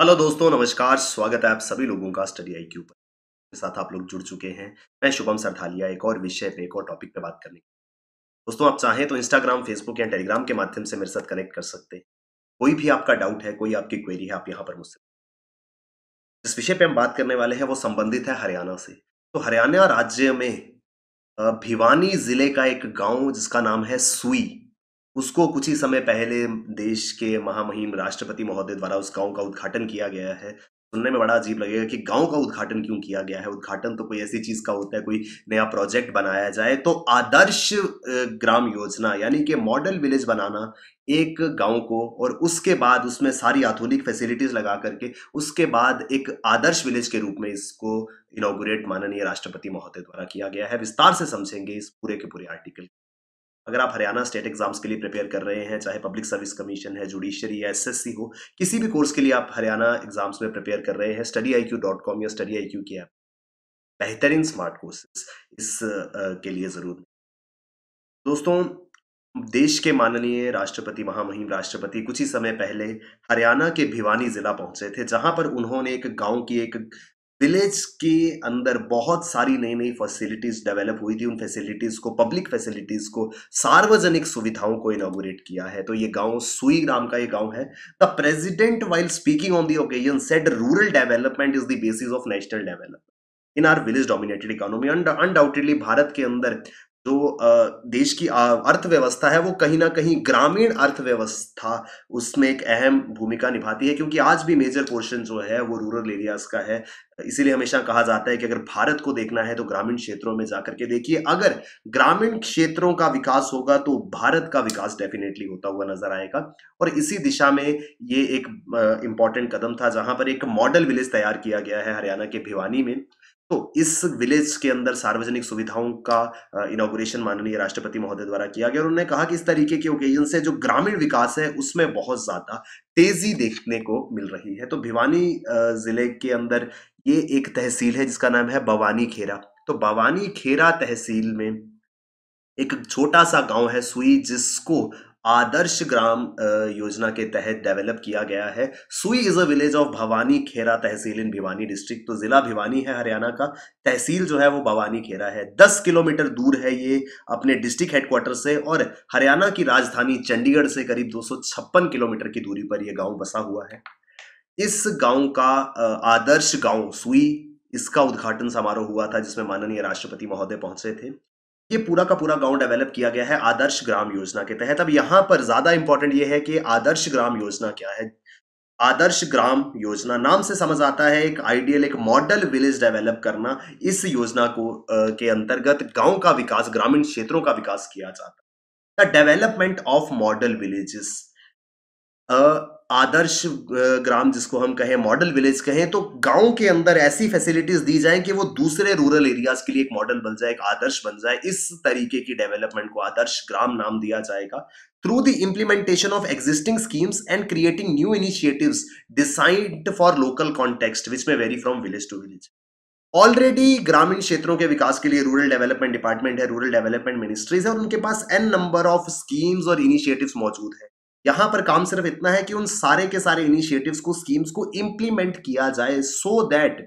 hello दोस्तों नमस्कार स्वागत है आप सभी लोगों का स्टडी आई क्यू पर साथ आप लोग जुड़ चुके हैं मैं शुभम सरधालिया एक और विषय पे एक और टॉपिक पे बात करने दोस्तों आप चाहें तो इंस्टाग्राम फेसबुक या टेलीग्राम के माध्यम से मेरे साथ कनेक्ट कर सकते हैं कोई भी आपका डाउट है कोई आपकी क्वेरी है आप यहाँ पर मुझसे जिस विषय पर हम बात करने वाले हैं वो संबंधित है हरियाणा से तो हरियाणा राज्य में भिवानी जिले का एक गाँव जिसका नाम है सुई उसको कुछ ही समय पहले देश के महामहिम राष्ट्रपति महोदय द्वारा उस गांव का उद्घाटन किया गया है सुनने में बड़ा अजीब लगेगा कि गांव का उद्घाटन क्यों किया गया है उद्घाटन तो कोई ऐसी चीज का होता है कोई नया प्रोजेक्ट बनाया जाए तो आदर्श ग्राम योजना यानी कि मॉडल विलेज बनाना एक गांव को और उसके बाद उसमें सारी आधुनिक फैसिलिटीज लगा करके उसके बाद एक आदर्श विलेज के रूप में इसको इनोग्रेट माननीय राष्ट्रपति महोदय द्वारा किया गया है विस्तार से समझेंगे इस पूरे के पूरे आर्टिकल अगर आप हरियाणा स्टेट एग्जाम्स के लिए प्रिपेयर कर रहे हैं चाहे पब्लिक सर्विस कमीशन है जुडिशरी या एसएससी हो किसी भी कोर्स के लिए आप हरियाणा एग्जाम्स में प्रिपेयर कर रहे हैं study I Q dot com या स्टडी आई क्यू की ऐप बेहतरीन स्मार्ट कोर्सेस इस के लिए ज़रूर दोस्तों देश के माननीय राष्ट्रपति महामहिम राष्ट्रपति कुछ ही समय पहले हरियाणा के भिवानी जिला पहुंचे थे जहां पर उन्होंने एक गांव की एक विलेज के अंदर बहुत सारी नई नई फैसिलिटीज डेवलप हुई थी उन फैसिलिटीज को पब्लिक फैसिलिटीज को सार्वजनिक सुविधाओं को इनोग्रेट किया है तो ये गांव सुई नाम का ये गांव है the president while speaking on the occasion said rural development is the basis of national development in our village dominated economy undoubtedly Bharat के अंदर जो देश की अर्थव्यवस्था है वो कहीं ना कहीं ग्रामीण अर्थव्यवस्था उसमें एक अहम भूमिका निभाती है क्योंकि आज भी मेजर पोर्शन जो है वो रूरल एरियाज का है इसीलिए हमेशा कहा जाता है कि अगर भारत को देखना है तो ग्रामीण क्षेत्रों में जाकर के देखिए अगर ग्रामीण क्षेत्रों का विकास होगा तो भारत का विकास डेफिनेटली होता हुआ नजर आएगा और इसी दिशा में ये एक इंपॉर्टेंट कदम था जहां पर एक मॉडल विलेज तैयार किया गया है हरियाणा के भिवानी में तो इस विलेज के अंदर सार्वजनिक सुविधाओं का इनोग्रेशन माननीय राष्ट्रपति महोदय द्वारा किया गया और उन्होंने कहा कि इस तरीके के ओकेजन से जो ग्रामीण विकास है उसमें बहुत ज्यादा तेजी देखने को मिल रही है तो भिवानी जिले के अंदर ये एक तहसील है जिसका नाम है बवानी खेरा तो भवानी खेरा तहसील में एक छोटा सा गांव है सुई जिसको आदर्श ग्राम योजना के तहत डेवलप किया गया है Sui is a village of Bhawani Khera tehsil in Bhiwani district तो जिला भिवानी है हरियाणा का तहसील जो है वो भवानी खेरा है दस किलोमीटर दूर है ये अपने डिस्ट्रिक्ट हेडक्वार्टर से और हरियाणा की राजधानी चंडीगढ़ से करीब दो किलोमीटर की दूरी पर यह गाँव बसा हुआ है इस गांव का आदर्श गांव सुई इसका उद्घाटन समारोह हुआ था जिसमें माननीय राष्ट्रपति महोदय पहुंचे थे ये पूरा का पूरा गांव डेवलप किया गया है आदर्श ग्राम योजना के तहत अब यहां पर ज्यादा इंपॉर्टेंट ये है कि आदर्श ग्राम योजना क्या है आदर्श ग्राम योजना नाम से समझ आता है एक आइडियल एक मॉडल विलेज डेवलप करना इस योजना को आ, के अंतर्गत गांव का विकास ग्रामीण क्षेत्रों का विकास किया जाता है the development of model villages आदर्श ग्राम जिसको हम कहें मॉडल विलेज कहें तो गांव के अंदर ऐसी फैसिलिटीज दी जाएं कि वो दूसरे रूरल एरियाज के लिए एक मॉडल बन जाए एक आदर्श बन जाए इस तरीके की डेवलपमेंट को आदर्श ग्राम नाम दिया जाएगा through the implementation of existing schemes and creating new initiative decide for local context which में very from village to village already ग्रामीण क्षेत्रों के विकास के लिए रूरल डेवलपमेंट डिपार्टमेंट है रूरल डेवलपमेंट मिनिस्ट्रीज है और उनके पास एन नंबर ऑफ स्कीम्स और इनिशिएटिव्स मौजूद है यहां पर काम सिर्फ इतना है कि उन सारे के सारे इनिशिएटिव्स को स्कीम्स को इंप्लीमेंट किया जाए सो दैट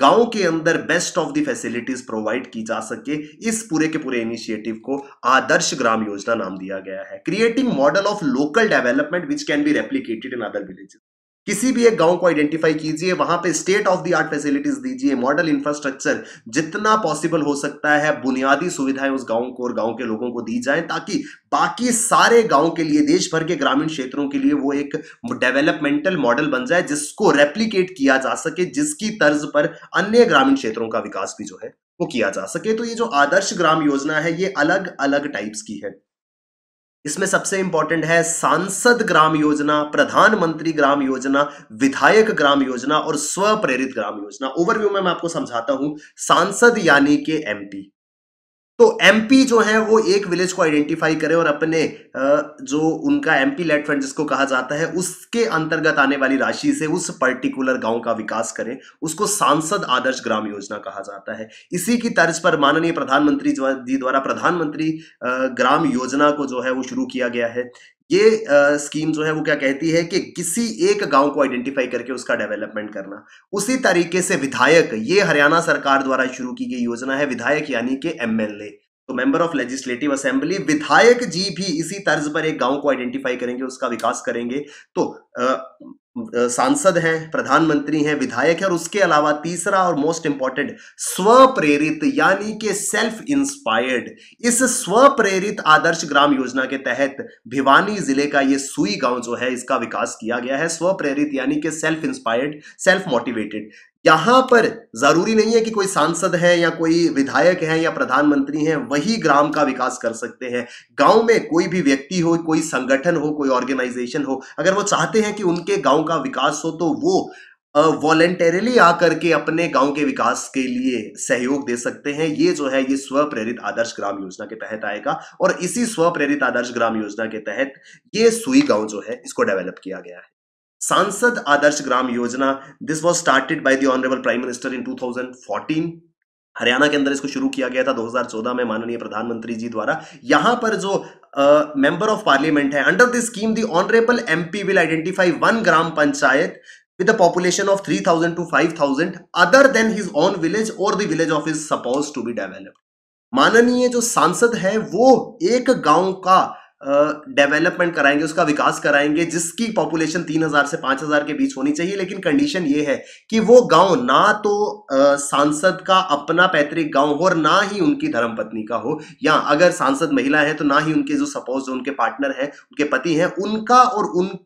गांव के अंदर best of the facilities provide की जा सके इस पूरे के पूरे इनिशिएटिव को आदर्श ग्राम योजना नाम दिया गया है creating model of local development which can be replicated in other villages किसी भी एक गांव को आइडेंटिफाई कीजिए वहां पे state of the art facilities दीजिए मॉडल इंफ्रास्ट्रक्चर जितना पॉसिबल हो सकता है बुनियादी सुविधाएं उस गांव को और गांव के लोगों को दी जाए ताकि बाकी सारे गांव के लिए देश भर के ग्रामीण क्षेत्रों के लिए वो एक डेवलपमेंटल मॉडल बन जाए जिसको रेप्लीकेट किया जा सके जिसकी तर्ज पर अन्य ग्रामीण क्षेत्रों का विकास भी जो है वो किया जा सके तो ये जो आदर्श ग्राम योजना है ये अलग अलग टाइप्स की है इसमें सबसे इंपॉर्टेंट है सांसद ग्राम योजना प्रधानमंत्री ग्राम योजना विधायक ग्राम योजना और प्रेरित ग्राम योजना ओवरव्यू में मैं आपको समझाता हूं सांसद यानी के एमपी तो एमपी जो है वो एक विलेज को आइडेंटिफाई करें और अपने जो उनका एमपी लेट फंड जिसको कहा जाता है उसके अंतर्गत आने वाली राशि से उस पर्टिकुलर गांव का विकास करें उसको सांसद आदर्श ग्राम योजना कहा जाता है इसी की तर्ज पर माननीय प्रधानमंत्री जी द्वारा प्रधानमंत्री ग्राम योजना को जो है वो शुरू किया गया है ये स्कीम जो है वो क्या कहती है कि किसी एक गांव को आइडेंटिफाई करके उसका डेवलपमेंट करना उसी तरीके से विधायक ये हरियाणा सरकार द्वारा शुरू की गई योजना है विधायक यानी कि एमएलए तो मेंबर ऑफ लेजिस्लेटिव असेंबली विधायक जी भी इसी तर्ज पर एक गांव को आइडेंटिफाई करेंगे उसका विकास करेंगे तो सांसद हैं प्रधानमंत्री हैं विधायक है और उसके अलावा तीसरा और मोस्ट इंपॉर्टेंट स्व प्रेरित यानी कि सेल्फ इंस्पायर्ड इस स्व प्रेरित आदर्श ग्राम योजना के तहत भिवानी जिले का ये सुई गांव जो है इसका विकास किया गया है स्व प्रेरित यानी कि सेल्फ इंस्पायर्ड सेल्फ मोटिवेटेड यहां पर जरूरी नहीं है कि कोई सांसद है या कोई विधायक है या प्रधानमंत्री है वही ग्राम का विकास कर सकते हैं गांव में कोई भी व्यक्ति हो कोई संगठन हो कोई ऑर्गेनाइजेशन हो अगर वो चाहते हैं कि उनके गांव का विकास हो तो वो वॉलेंटरिली आकर के अपने गांव के विकास के लिए सहयोग दे सकते हैं ये जो है ये स्व प्रेरित आदर्श ग्राम योजना के तहत आएगा और इसी स्व प्रेरित आदर्श ग्राम योजना के तहत ये सुई गांव जो है इसको डेवलप किया गया है सांसद Adarsh Gram Yojana this was started by the honourable prime minister in 2014 Haryana के अंदर इसको शुरू किया गया था 2014 में माननीय प्रधानमंत्री जी द्वारा यहां पर जो मेंबर ऑफ पार्लियामेंट है under this scheme the honourable MP will identify one gram panchayat with population of three thousand to five thousand other than his own village और village of is suppose to be develop माननीय जो सांसद है वो एक गांव का डेवलपमेंट कराएंगे उसका विकास कराएंगे जिसकी पॉपुलेशन तीन हजार से पांच हजार के बीच होनी चाहिए लेकिन कंडीशन ये है कि वो गांव ना तो सांसद का अपना पैतृक गांव हो और ना ही उनकी धर्मपत्नी का हो या अगर सांसद महिला है तो ना ही उनके जो सपोज जो उनके पार्टनर हैं उनके पति हैं उनका और उन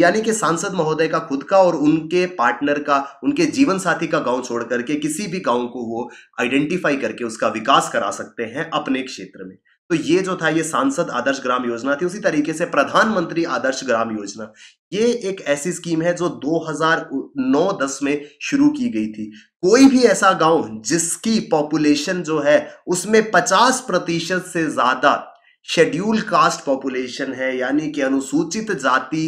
यानी कि सांसद महोदय का खुद का और उनके पार्टनर का उनके जीवन साथी का गांव छोड़ करके किसी भी गांव को वो आइडेंटिफाई करके उसका विकास करा सकते हैं अपने क्षेत्र में तो ये जो था ये सांसद आदर्श ग्राम योजना थी उसी तरीके से प्रधानमंत्री आदर्श ग्राम योजना ये एक ऐसी स्कीम है जो 2009-10 में शुरू की गई थी कोई भी ऐसा गांव जिसकी पॉपुलेशन जो है उसमें 50 प्रतिशत से ज्यादा शेड्यूल कास्ट पॉपुलेशन है यानी कि अनुसूचित जाति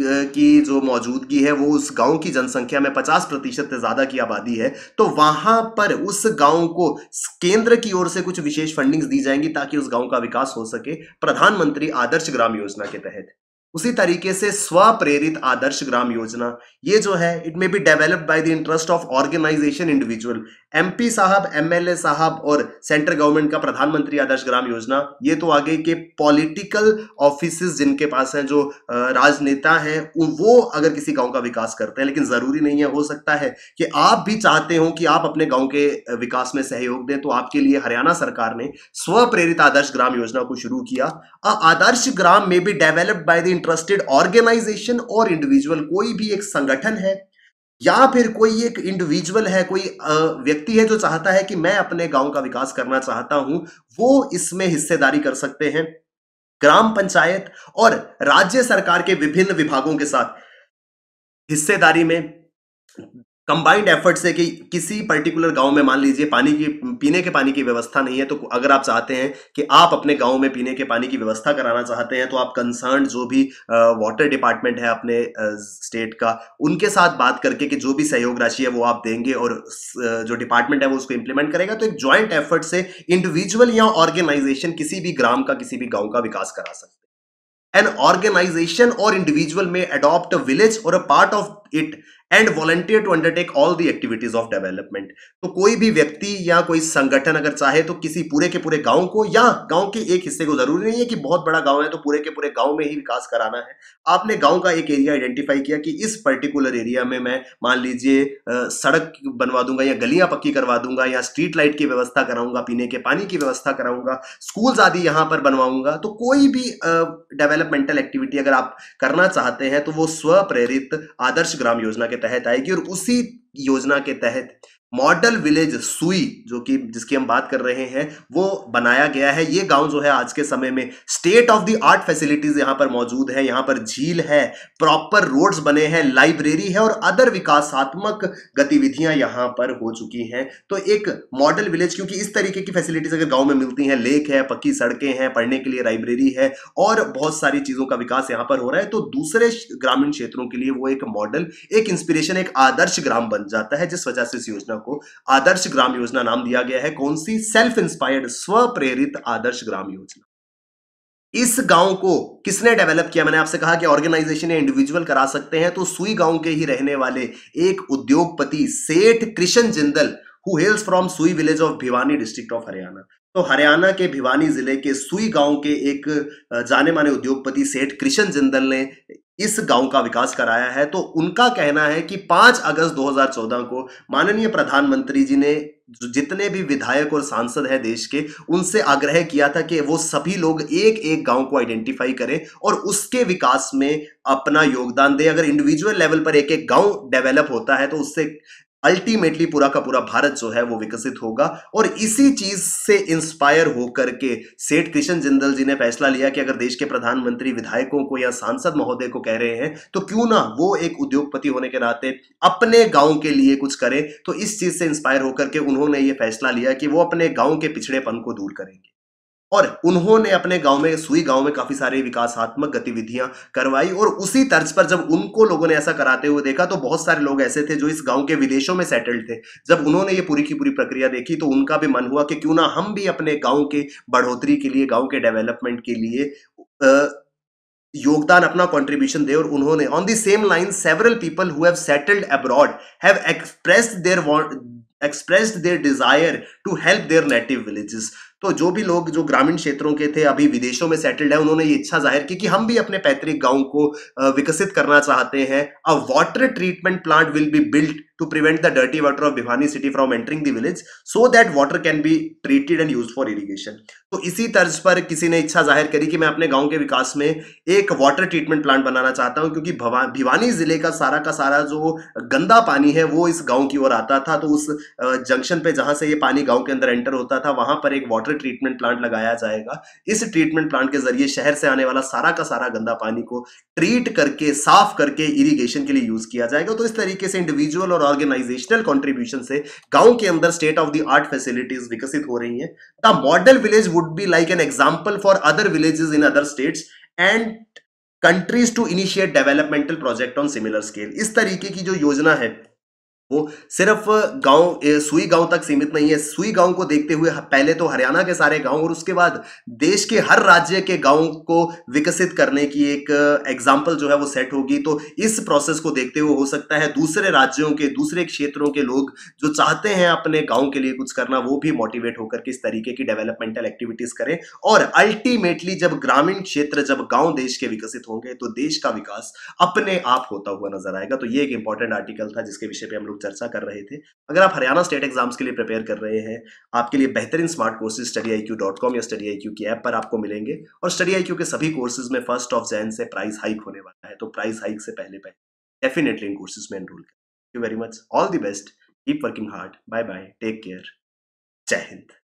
की जो मौजूदगी है वो उस गांव की जनसंख्या में 50 प्रतिशत से ज़्यादा की आबादी है तो वहां पर उस गांव को केंद्र की ओर से कुछ विशेष फंडिंग्स दी जाएंगी ताकि उस गांव का विकास हो सके प्रधानमंत्री आदर्श ग्राम योजना के तहत उसी तरीके से स्वप्रेरित आदर्श ग्राम योजना ये जो है it may be developed by the interest of organization individual MP साहब एमएलए साहब और सेंट्रल गवर्नमेंट का प्रधानमंत्री आदर्श ग्राम योजना ये तो आगे के पॉलिटिकल ऑफिस जिनके पास हैं जो राजनेता हैं वो अगर किसी गांव का विकास करते हैं लेकिन जरूरी नहीं है हो सकता है कि आप भी चाहते हो कि आप अपने गांव के विकास में सहयोग दें तो आपके लिए हरियाणा सरकार ने स्व प्रेरित आदर्श ग्राम योजना को शुरू किया आदर्श ग्राम में be developed by the interested organization और इंडिविजुअल कोई भी एक संगठन है या फिर कोई एक इंडिविजुअल है कोई व्यक्ति है जो चाहता है कि मैं अपने गांव का विकास करना चाहता हूं वो इसमें हिस्सेदारी कर सकते हैं ग्राम पंचायत और राज्य सरकार के विभिन्न विभागों के साथ हिस्सेदारी में कंबाइंड एफर्ट से कि किसी पर्टिकुलर गांव में मान लीजिए पानी की पीने के पानी की व्यवस्था नहीं है तो अगर आप चाहते हैं कि आप अपने गांव में पीने के पानी की व्यवस्था कराना चाहते हैं तो आप कंसर्न जो भी वाटर डिपार्टमेंट है अपने स्टेट का उनके साथ बात करके कि जो भी सहयोग राशि है वो आप देंगे और जो डिपार्टमेंट है वो उसको इंप्लीमेंट करेगा तो एक ज्वाइंट एफर्ट से इंडिविजुअल या ऑर्गेनाइजेशन किसी भी ग्राम का किसी भी गाँव का विकास करा सकते एन ऑर्गेनाइजेशन और इंडिविजुअल में अडॉप्ट विलेज और a part of it and volunteer to undertake all the activities of development तो कोई भी व्यक्ति या कोई संगठन अगर चाहे तो किसी पूरे के पूरे गांव को या गांव के एक हिस्से को जरूरी नहीं है कि बहुत बड़ा गांव है तो पूरे के पूरे गांव में ही विकास कराना है आपने गांव का एक एरिया आइडेंटिफाई किया कि इस पर्टिकुलर एरिया में मैं मान लीजिए सड़क बनवा दूंगा या गलियां पक्की करवा दूंगा या स्ट्रीट लाइट की व्यवस्था कराऊंगा पीने के पानी की व्यवस्था कराऊंगा स्कूल्स आदि यहां पर बनवाऊंगा तो कोई भी डेवलपमेंटल एक्टिविटी अगर आप करना चाहते हैं तो वो स्व प्रेरित आदर्श ग्राम योजना के के तहत आएगी और उसी योजना के तहत मॉडल विलेज सुई जो कि जिसकी हम बात कर रहे हैं वो बनाया गया है ये गांव जो है आज के समय में state of the art facilities यहां पर मौजूद है यहाँ पर झील है प्रॉपर रोड्स बने हैं लाइब्रेरी है और अदर विकासात्मक गतिविधियां यहां पर हो चुकी हैं तो एक मॉडल विलेज क्योंकि इस तरीके की फैसिलिटीज अगर गाँव में मिलती हैं लेक है पक्की सड़कें हैं पढ़ने के लिए लाइब्रेरी है और बहुत सारी चीजों का विकास यहाँ पर हो रहा है तो दूसरे ग्रामीण क्षेत्रों के लिए वो एक मॉडल एक इंस्पिरेशन एक आदर्श ग्राम बन जाता है जिस वजह से इस योजना योजना को आदर्श ग्राम योजना नाम दिया गया है कौन सी सेल्फ इंस्पायर्ड स्व प्रेरित आदर्श ग्राम योजना इस गांव को किसने डेवलप किया मैंने आपसे कहा कि ऑर्गेनाइजेशन या इंडिविजुअल करा सकते हैं तो सुई गांव के ही रहने वाले एक उद्योगपति सेठ Krishna Jindal who hails from Sui village of Bhiwani district of Haryana तो हरियाणा के भिवानी जिले के सुई गांव के एक जाने माने उद्योगपति सेठ कृष्ण जिंदल ने इस गांव का विकास कराया है तो उनका कहना है कि 5 अगस्त 2014 को माननीय प्रधानमंत्री जी ने जितने भी विधायक और सांसद हैं देश के उनसे आग्रह किया था कि वो सभी लोग एक एक गांव को आइडेंटिफाई करें और उसके विकास में अपना योगदान दें अगर इंडिविजुअल लेवल पर एक एक गांव डेवलप होता है तो उससे अल्टीमेटली पूरा का पूरा भारत जो है वो विकसित होगा और इसी चीज से इंस्पायर होकर के सेठ कृष्ण जिंदल जी ने फैसला लिया कि अगर देश के प्रधानमंत्री विधायकों को या सांसद महोदय को कह रहे हैं तो क्यों ना वो एक उद्योगपति होने के नाते अपने गांव के लिए कुछ करें तो इस चीज से इंस्पायर होकर के उन्होंने ये फैसला लिया कि वो अपने गांव के पिछड़ेपन को दूर करेंगे और उन्होंने अपने गांव में सुई गांव में काफी सारी विकासात्मक गतिविधियां करवाई और उसी तर्ज पर जब उनको लोगों ने ऐसा कराते हुए देखा तो बहुत सारे लोग ऐसे थे जो इस गांव के विदेशों में सेटल्ड थे जब उन्होंने ये पूरी की पूरी प्रक्रिया देखी तो उनका भी मन हुआ कि क्यों ना हम भी अपने गाँव के बढ़ोतरी के लिए गाँव के डेवलपमेंट के लिए योगदान अपना कॉन्ट्रीब्यूशन दे और उन्होंने on the same line several people who have settled abroad have expressed their expressed their desire to help their native villages तो जो भी लोग जो ग्रामीण क्षेत्रों के थे अभी विदेशों में सेटल्ड है उन्होंने ये इच्छा जाहिर की कि हम भी अपने पैतृक गांव को विकसित करना चाहते हैं a water treatment plant will be built to prevent the dirty water of Bhiwani city from entering the village so that water can be treated and used for तो इसी तर्ज पर किसी ने इच्छा जाहिर करी कि मैं अपने गांव के विकास में एक वाटर ट्रीटमेंट प्लांट बनाना चाहता हूं क्योंकि भिवानी जिले का सारा का सारा जो गंदा पानी है वो इस गांव की ओर आता था तो उस जंक्शन पे जहां से ये पानी गांव के अंदर एंटर होता था वहां पर एक वाटर वाटर ट्रीटमेंट प्लांट लगाया जाएगा इस ट्रीटमेंट प्लांट के जरिए शहर से आने वाला सारा का सारा गंदा पानी को ट्रीट करके साफ करके इरिगेशन के लिए यूज किया जाएगा तो इस तरीके से इंडिविजुअल और ऑर्गेनाइजेशनल कॉन्ट्रीब्यूशन से गाँव के अंदर state of the art facilities विकसित हो रही है the model village would be like an example for other villages in other states and countries to initiate developmental project on similar scale इस तरीके की जो योजना है वो सिर्फ गांव सुई गांव तक सीमित नहीं है सुई गांव को देखते हुए पहले तो हरियाणा के सारे गांव और उसके बाद देश के हर राज्य के गांव को विकसित करने की एक एग्जाम्पल जो है वो सेट होगी तो इस प्रोसेस को देखते हुए हो सकता है दूसरे राज्यों के दूसरे क्षेत्रों के लोग जो चाहते हैं अपने गाँव के लिए कुछ करना वो भी मोटिवेट होकर के इस तरीके की डेवलपमेंटल एक्टिविटीज करें और अल्टीमेटली जब ग्रामीण क्षेत्र जब गाँव देश के विकसित होंगे तो देश का विकास अपने आप होता हुआ नजर आएगा तो ये एक इंपॉर्टेंट आर्टिकल था जिसके विषय पर हम लोग लोग चर्चा कर रहे थे अगर आप हरियाणा स्टेट एग्जाम्स के लिए प्रिपेयर कर रहे हैं आपके लिए बेहतरीन smart courses study I Q dot com या स्टडी आई क्यू की ऐप पर आपको मिलेंगे और स्टडी आई क्यू के सभी कोर्सेज में फर्स्ट ऑफ जैन से प्राइस हाइक होने वाला है तो प्राइस हाइक से पहले पहले डेफिनेटली इन कोर्सेज में एनरोल करें thank you very much all the best keep working hard bye bye take care जय हिंद